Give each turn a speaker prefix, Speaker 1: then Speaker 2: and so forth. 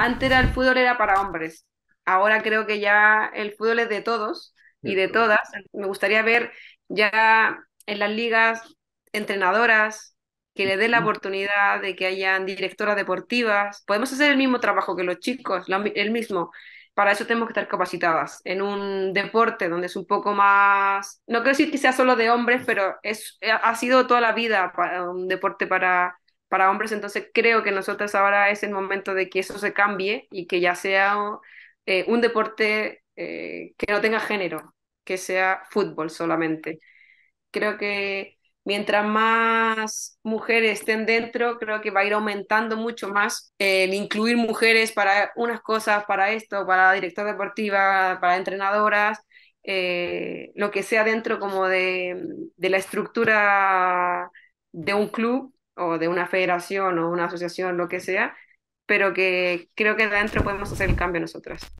Speaker 1: antes el fútbol era para hombres, ahora creo que ya el fútbol es de todos y de todas. Me gustaría ver ya en las ligas entrenadoras que le den la oportunidad de que hayan directoras deportivas. Podemos hacer el mismo trabajo que los chicos, el mismo. Para eso tenemos que estar capacitadas en un deporte donde es un poco más, no quiero decir que sea solo de hombres, pero es, eh, ha sido toda la vida un deporte para, para hombres, entonces creo que nosotros ahora es el momento de que eso se cambie y que ya sea eh, un deporte eh, que no tenga género, que sea fútbol solamente. Creo que mientras más mujeres estén dentro, creo que va a ir aumentando mucho más el incluir mujeres para unas cosas, para esto, para directora deportiva, para entrenadoras, eh, lo que sea dentro como de, de la estructura de un club, o de una federación o una asociación, lo que sea, pero que creo que dentro podemos hacer el cambio nosotras.